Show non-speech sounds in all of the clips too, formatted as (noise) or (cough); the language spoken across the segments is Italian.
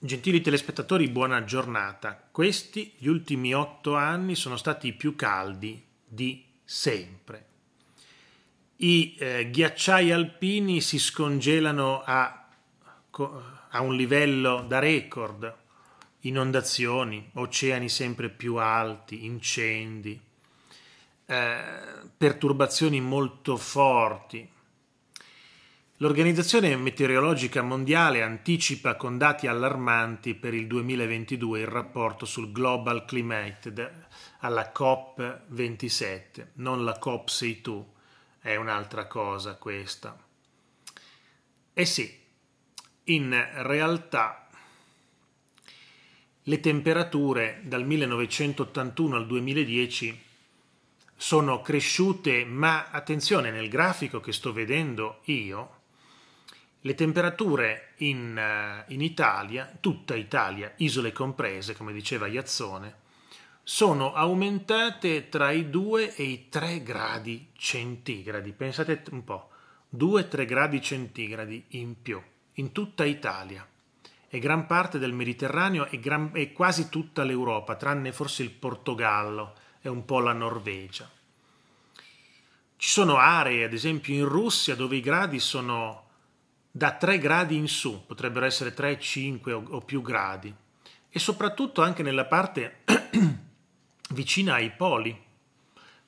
Gentili telespettatori, buona giornata. Questi, gli ultimi otto anni, sono stati i più caldi di sempre. I eh, ghiacciai alpini si scongelano a, a un livello da record, inondazioni, oceani sempre più alti, incendi, eh, perturbazioni molto forti, L'Organizzazione Meteorologica Mondiale anticipa con dati allarmanti per il 2022 il rapporto sul Global Climate alla COP27, non la COP62, è un'altra cosa questa. Eh sì, in realtà le temperature dal 1981 al 2010 sono cresciute, ma attenzione, nel grafico che sto vedendo io, le temperature in, eh, in, Italia, tutta Italia, isole comprese, come diceva Iazzone, sono aumentate tra i 2 e i 3 gradi centigradi. Pensate un po', 2-3 gradi centigradi in più, in tutta Italia e gran parte del Mediterraneo e, gran, e quasi tutta l'Europa, tranne forse il Portogallo e un po' la Norvegia. Ci sono aree, ad esempio in Russia, dove i gradi sono da 3 gradi in su, potrebbero essere 3, 5 o, o più gradi, e soprattutto anche nella parte (clears throat) vicina ai poli,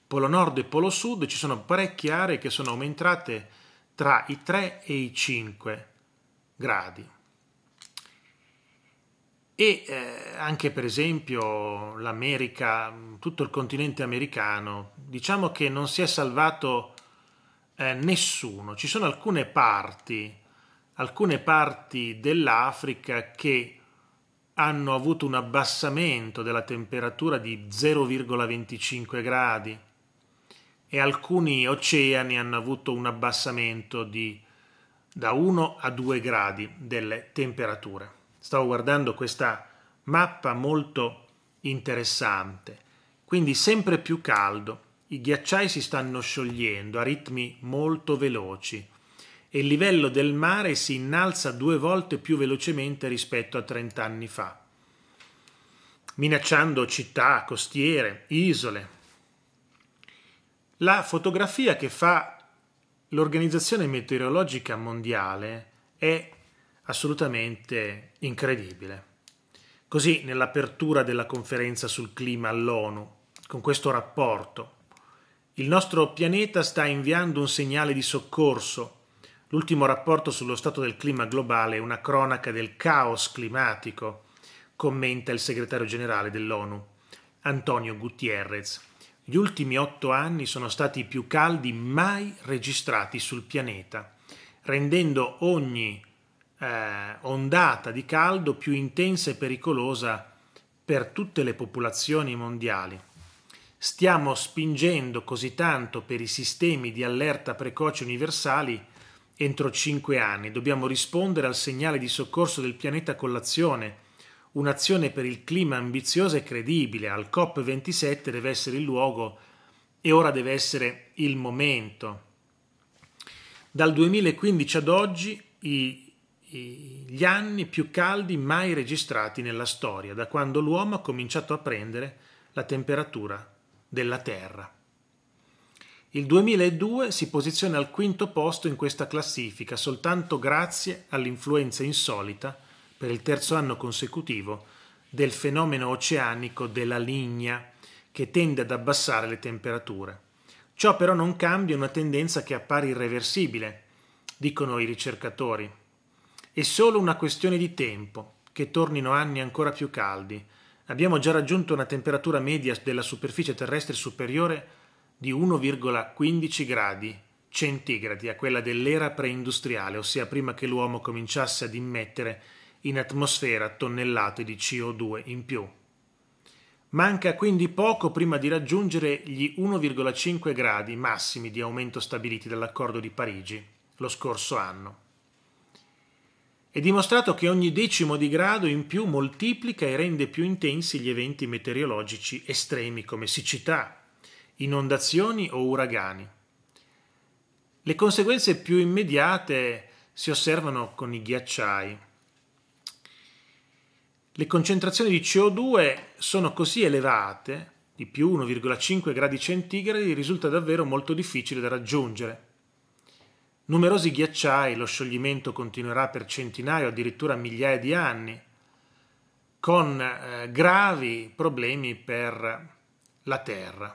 polo nord e polo sud, ci sono parecchie aree che sono aumentate tra i 3 e i 5 gradi. E eh, anche per esempio l'America, tutto il continente americano, diciamo che non si è salvato eh, nessuno. Ci sono alcune parti alcune parti dell'Africa che hanno avuto un abbassamento della temperatura di 0,25 gradi e alcuni oceani hanno avuto un abbassamento di da 1 a 2 gradi delle temperature. Stavo guardando questa mappa molto interessante. Quindi sempre più caldo, i ghiacciai si stanno sciogliendo a ritmi molto veloci e il livello del mare si innalza due volte più velocemente rispetto a 30 anni fa, minacciando città, costiere, isole. La fotografia che fa l'Organizzazione Meteorologica Mondiale è assolutamente incredibile. Così nell'apertura della conferenza sul clima all'ONU, con questo rapporto, il nostro pianeta sta inviando un segnale di soccorso L'ultimo rapporto sullo stato del clima globale è una cronaca del caos climatico, commenta il segretario generale dell'ONU, Antonio Gutierrez. Gli ultimi otto anni sono stati i più caldi mai registrati sul pianeta, rendendo ogni eh, ondata di caldo più intensa e pericolosa per tutte le popolazioni mondiali. Stiamo spingendo così tanto per i sistemi di allerta precoce universali entro cinque anni. Dobbiamo rispondere al segnale di soccorso del pianeta con l'azione. Un'azione per il clima ambiziosa e credibile al COP27 deve essere il luogo e ora deve essere il momento. Dal 2015 ad oggi i, i, gli anni più caldi mai registrati nella storia, da quando l'uomo ha cominciato a prendere la temperatura della Terra. Il 2002 si posiziona al quinto posto in questa classifica soltanto grazie all'influenza insolita, per il terzo anno consecutivo, del fenomeno oceanico della ligna che tende ad abbassare le temperature. Ciò però non cambia una tendenza che appare irreversibile, dicono i ricercatori. È solo una questione di tempo che tornino anni ancora più caldi. Abbiamo già raggiunto una temperatura media della superficie terrestre superiore di 1,15 gradi centigradi a quella dell'era preindustriale, ossia prima che l'uomo cominciasse ad immettere in atmosfera tonnellate di CO2 in più. Manca quindi poco prima di raggiungere gli 1,5 gradi massimi di aumento stabiliti dall'accordo di Parigi lo scorso anno. È dimostrato che ogni decimo di grado in più moltiplica e rende più intensi gli eventi meteorologici estremi come siccità, inondazioni o uragani. Le conseguenze più immediate si osservano con i ghiacciai. Le concentrazioni di CO2 sono così elevate, di più 1,5 gradi centigradi, risulta davvero molto difficile da raggiungere. Numerosi ghiacciai, lo scioglimento continuerà per centinaia o addirittura migliaia di anni, con eh, gravi problemi per la Terra.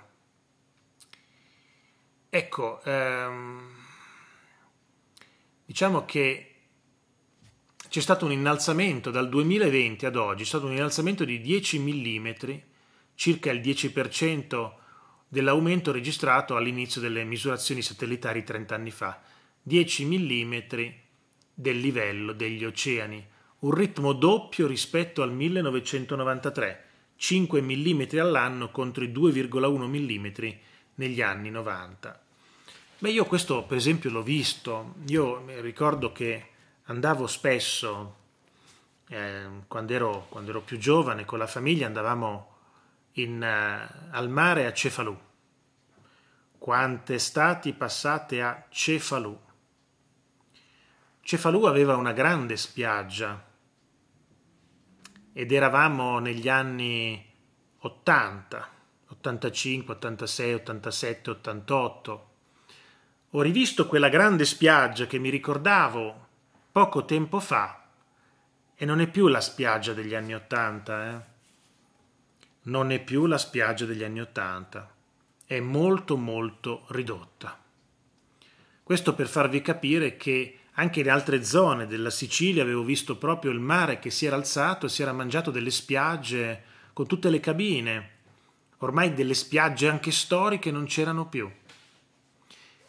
Ecco, ehm, diciamo che c'è stato un innalzamento dal 2020 ad oggi, è stato un innalzamento di 10 mm, circa il 10% dell'aumento registrato all'inizio delle misurazioni satellitari 30 anni fa, 10 mm del livello degli oceani, un ritmo doppio rispetto al 1993, 5 mm all'anno contro i 2,1 mm negli anni 90. Beh, io questo per esempio l'ho visto, io ricordo che andavo spesso, eh, quando, ero, quando, ero, più giovane, con la famiglia andavamo in, eh, al mare a Cefalù. Quante estati passate a Cefalù. Cefalù aveva una grande spiaggia ed eravamo negli anni 80, 85, 86, 87, 88 ho rivisto quella grande spiaggia che mi ricordavo poco tempo fa e non è più la spiaggia degli anni Ottanta, eh? Non è più la spiaggia degli anni Ottanta, è molto molto ridotta. Questo per farvi capire che anche in altre zone della Sicilia avevo visto proprio il mare che si era alzato e si era mangiato delle spiagge con tutte le cabine. Ormai delle spiagge anche storiche non c'erano più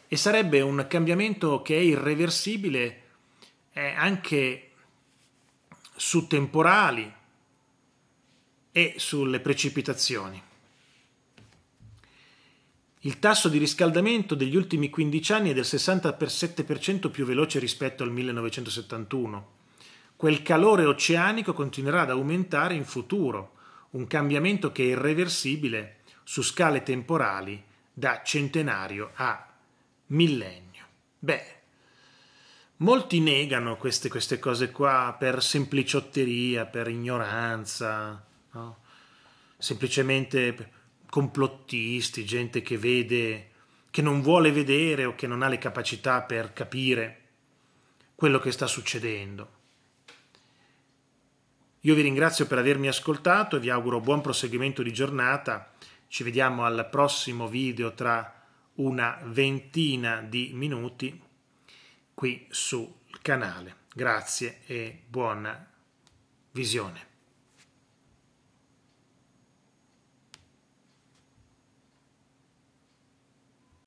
e sarebbe un cambiamento che è irreversibile eh, anche su temporali e sulle precipitazioni. Il tasso di riscaldamento degli ultimi 15 anni è del 67% più veloce rispetto al 1971. Quel calore oceanico continuerà ad aumentare in futuro, un cambiamento che è irreversibile su scale temporali da centenario a millennio. Beh, molti negano queste, queste cose qua per sempliciotteria, per ignoranza, no? semplicemente complottisti, gente che vede, che non vuole vedere o che non ha le capacità per capire quello che sta succedendo. Io vi ringrazio per avermi ascoltato e vi auguro buon proseguimento di giornata. Ci vediamo al prossimo video tra una ventina di minuti qui sul canale. Grazie e buona visione.